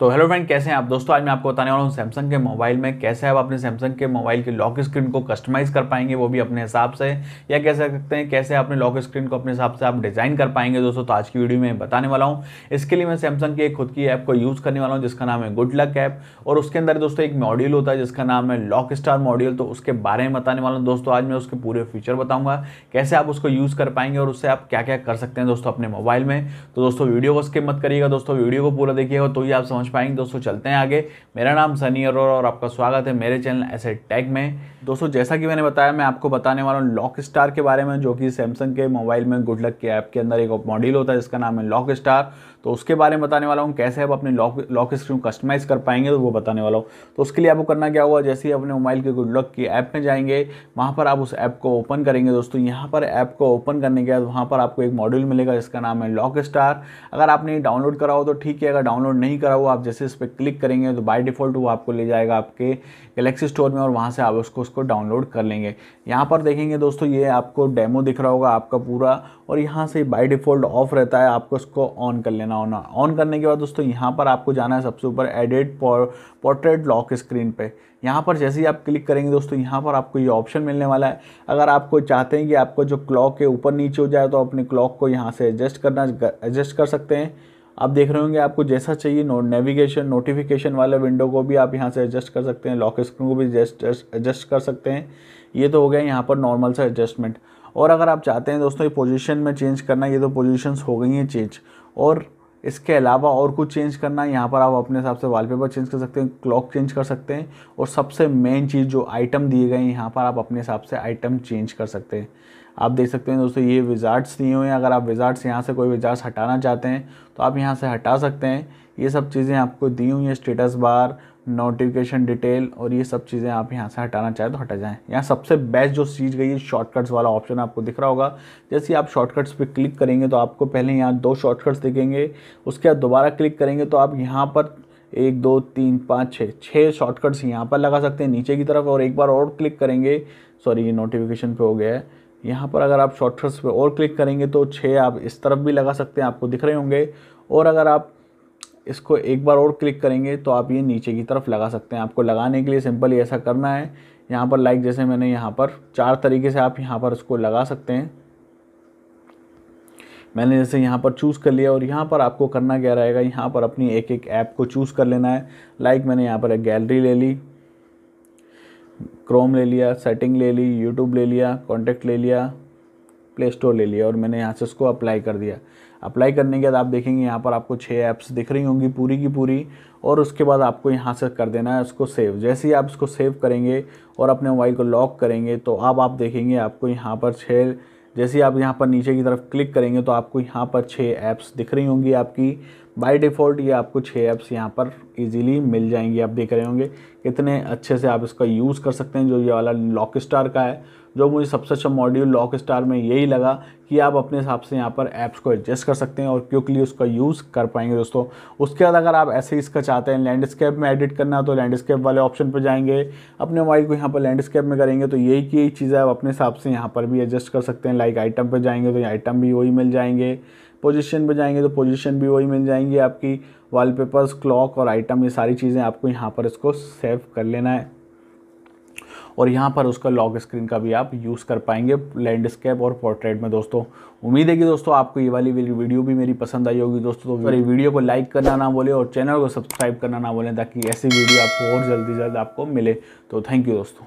तो hello friend कैसे हैं आप दोस्तों आज मैं आपको बताने वाला हूँ सैमसंग के मोबाइल में कैसे आप अपने सैमसंग के मोबाइल की लॉक स्क्रीन को कस्टमाइज़ कर पाएंगे वो भी अपने हिसाब से या कह सकते हैं कैसे अपने लॉक स्क्रीन को अपने हिसाब से आप डिज़ाइन कर पाएंगे दोस्तों तो आज की वीडियो में बताने वाला हूँ इसके लिए मैं सैमसंग की एक खुद की ऐप को यूज़ करने वाला हूँ जिसका नाम है गुड लक ऐप और उसके अंदर दोस्तों एक मॉड्यूल होता है जिसका नाम है लॉक स्टार मॉड्यूल तो उसके बारे में बताने वाला हूँ दोस्तों आज मैं उसके पूरे फीचर बताऊँगा कैसे आप उसको यूज़ कर पाएंगे और उससे आप क्या क्या कर सकते हैं दोस्तों अपने मोबाइल में तो दोस्तों वीडियो को स्किप मत करिएगा दोस्तों वीडियो को पूरा देखिएगा तो ही आप समझ पहुंच पाएंगे दोस्तों चलते हैं आगे मेरा नाम सनी अरोरा और आपका स्वागत है मेरे चैनल ऐसे टैग में दोस्तों जैसा कि मैंने बताया मैं आपको बताने वाला हूँ लॉक स्टार के बारे में जो कि सैमसंग के मोबाइल में गुड लक के ऐप के अंदर एक मॉड्यूल होता है जिसका नाम है लॉक स्टार तो उसके बारे में बताने वाला हूँ कैसे आप अपने लॉक लॉक स्क्रीन कस्टमाइज़ कर पाएंगे तो वो बताने वाला हूँ तो उसके लिए आपको करना क्या हुआ जैसे ही अपने मोबाइल के गुड लॉक की ऐप में जाएंगे वहाँ पर आप उस ऐप को ओपन करेंगे दोस्तों यहाँ पर ऐप को ओपन करने के बाद वहाँ पर आपको एक मॉड्यूल मिलेगा जिसका नाम है लॉक स्टार अगर आपने डाउनलोड करा हो तो ठीक है अगर डाउनलोड नहीं करा हो आप जैसे इस पर क्लिक करेंगे तो बाई डिफ़ॉल्ट वो आपको ले जाएगा आपके गलेक्सी स्टोर में और वहाँ से आप उसको उसको डाउनलोड कर लेंगे यहाँ पर देखेंगे दोस्तों ये आपको डेमो दिख रहा होगा आपका पूरा और यहाँ से बाई डिफ़ॉल्ट ऑफ रहता है आपको उसको ऑन कर लेना होना ऑन करने के बाद दोस्तों यहाँ पर आपको जाना है सबसे ऊपर एडिट पोर्ट्रेट लॉक स्क्रीन पे यहाँ पर जैसे ही आप क्लिक करेंगे दोस्तों यहाँ पर आपको ये ऑप्शन मिलने वाला है अगर आपको चाहते हैं कि आपको जो क्लॉक है ऊपर नीचे हो जाए तो अपने क्लॉक को यहाँ से एडजस्ट करना एडजस्ट कर सकते हैं आप देख रहे होंगे आपको जैसा चाहिए नो नेविगेशन नोटिफिकेशन वाले विंडो को भी आप यहाँ से एडजस्ट कर सकते हैं लॉक स्क्रीन को भी एडजस्ट कर सकते हैं ये तो हो गया यहाँ पर नॉर्मल सा एडजस्टमेंट और अगर आप चाहते हैं दोस्तों ये पोजीशन में चेंज करना ये तो पोजीशंस हो गई हैं चेंज और इसके अलावा और कुछ चेंज करना है यहाँ पर आप अपने हिसाब से वॉलपेपर चेंज कर सकते हैं क्लॉक चेंज कर सकते हैं और सबसे मेन चीज़ जो आइटम दिए गए हैं यहाँ पर आप अपने हिसाब से आइटम चेंज कर सकते हैं आप देख सकते हैं दोस्तों ये विजार्ट्स दिए हुए हैं अगर आप विजार्ट्स यहाँ से कोई विजार्ट्स हटाना चाहते हैं तो आप यहाँ से हटा सकते हैं ये सब चीज़ें आपको दी हुई हैं स्टेटस बार नोटिफिकेशन डिटेल और ये सब चीज़ें आप यहाँ से हटाना चाहें तो हटा जाएँ यहाँ सबसे बेस्ट जो चीज़ गई है शॉर्टकट्स वाला ऑप्शन आपको दिख रहा होगा जैसे आप शॉर्टकट्स पे क्लिक करेंगे तो आपको पहले यहाँ दो शॉर्टकट्स दिखेंगे उसके बाद दोबारा क्लिक करेंगे तो आप यहाँ पर एक दो तीन पाँच छः छः शॉर्टकट्स यहाँ पर लगा सकते हैं नीचे की तरफ और एक बार और क्लिक करेंगे सॉरी ये नोटिफिकेशन पर हो गया है यहाँ पर अगर आप शॉर्टकट्स पर और क्लिक करेंगे तो छः आप इस तरफ भी लगा सकते हैं आपको दिख रहे होंगे और अगर आप इसको एक बार और क्लिक करेंगे तो आप ये नीचे की तरफ लगा सकते हैं आपको लगाने के लिए सिंपल ऐसा करना है यहाँ पर लाइक जैसे मैंने यहाँ पर चार तरीके से आप यहाँ पर इसको लगा सकते हैं मैंने जैसे यहाँ पर चूज़ कर लिया और यहाँ पर आपको करना क्या रहेगा यहाँ पर अपनी एक एक ऐप को चूज़ कर लेना है लाइक मैंने यहाँ पर एक गैलरी ले ली क्रोम ले लिया सेटिंग ले ली यूट्यूब ले लिया कॉन्टेक्ट ले लिया प्ले स्टोर ले लिया और मैंने यहाँ से उसको अप्लाई कर दिया अप्लाई करने के बाद आप देखेंगे यहाँ पर आपको छः ऐप्स दिख रही होंगी पूरी की पूरी और उसके बाद आपको यहाँ से कर देना है उसको सेव जैसे ही आप इसको सेव करेंगे और अपने मोबाइल को लॉक करेंगे तो अब आप देखेंगे आपको यहाँ पर छः जैसे ही आप यहाँ पर नीचे की तरफ क्लिक करेंगे तो आपको यहाँ पर छः ऐप्स दिख रही होंगी आपकी बाय डिफ़ॉल्ट ये आपको छः ऐप्स यहाँ पर इजीली मिल जाएंगी आप देख रहे होंगे कितने अच्छे से आप इसका यूज़ कर सकते हैं जो ये वाला लॉक स्टार का है जो मुझे सबसे अच्छा मॉड्यूल लॉक स्टार में यही लगा कि आप अपने हिसाब से यहाँ पर ऐप्स को एडजस्ट कर सकते हैं और क्विकली उसका यूज़ कर पाएंगे दोस्तों उसके बाद अगर आप ऐसे इसका चाहते हैं लैंडस्केप में एडिट करना तो लैंडस्केप वाले ऑप्शन पर जाएंगे अपने मोबाइल को यहाँ पर लैंडस्केप में करेंगे तो यही की चीज़ें आप अपने हिसाब से यहाँ पर भी एडजस्ट कर सकते हैं लाइक आइटम पर जाएंगे तो आइटम भी वही मिल जाएंगे पोजीशन पे जाएंगे तो पोजीशन भी वही मिल जाएंगी आपकी वॉलपेपर्स क्लॉक और आइटम ये सारी चीज़ें आपको यहाँ पर इसको सेव कर लेना है और यहाँ पर उसका लॉक स्क्रीन का भी आप यूज़ कर पाएंगे लैंडस्केप और पोर्ट्रेट में दोस्तों उम्मीद है कि दोस्तों आपको ये वाली वीडियो भी मेरी पसंद आई होगी दोस्तों तो मेरी वीडियो को लाइक करना ना बोले और चैनल को सब्सक्राइब करना ना बोले ताकि ऐसी वीडियो आपको और जल्दी जल्द आपको मिले तो थैंक यू दोस्तों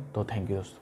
तो थैंक यू दोस्तों